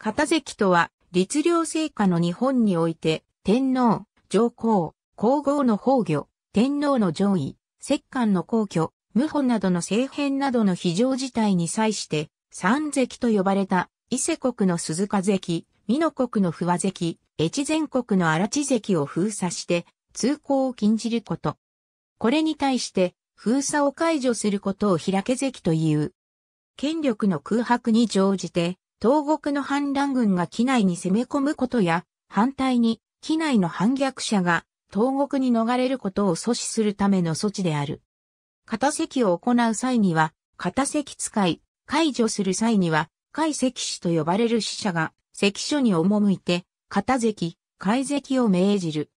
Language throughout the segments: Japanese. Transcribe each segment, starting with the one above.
片関とは、律令制下の日本において、天皇、上皇、皇后の崩御、天皇の上位、摂関の皇居、謀反などの政変などの非常事態に際して、三関と呼ばれた、伊勢国の鈴鹿関、美濃国の不和関、越前国の荒地関を封鎖して、通行を禁じること。これに対して、封鎖を解除することを開け関という。権力の空白に乗じて、東国の反乱軍が機内に攻め込むことや、反対に、機内の反逆者が、東国に逃れることを阻止するための措置である。片席を行う際には、片席使い、解除する際には、解席士と呼ばれる死者が、席所に赴いて、片席、解席を命じる。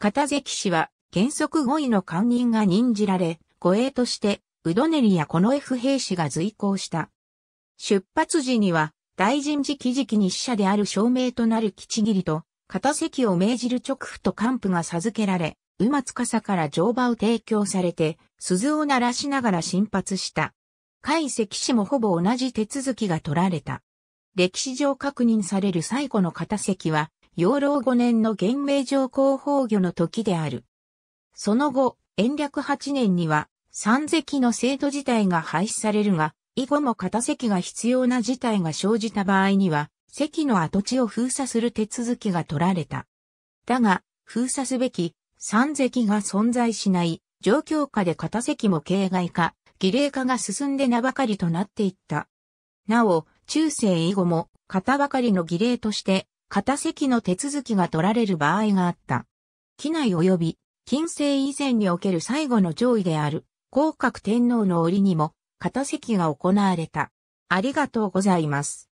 片席士は原則5位の官人が任じられ、護衛として、ウドネリやこの F 兵士が随行した。出発時には、大臣時期時期に使者である証明となる吉切と、片席を命じる直府と官府が授けられ、馬司から乗馬を提供されて、鈴を鳴らしながら進発した。海石氏もほぼ同じ手続きが取られた。歴史上確認される最古の片席は、養老5年の元明上皇崩御の時である。その後、延暦8年には、三席の制度自体が廃止されるが、以後も片席が必要な事態が生じた場合には、席の跡地を封鎖する手続きが取られた。だが、封鎖すべき三席が存在しない状況下で片席も形外化、儀礼化が進んで名ばかりとなっていった。なお、中世以後も片ばかりの儀礼として片席の手続きが取られる場合があった。機内及び近世以前における最後の上位である、降格天皇の折にも片席が行われた。ありがとうございます。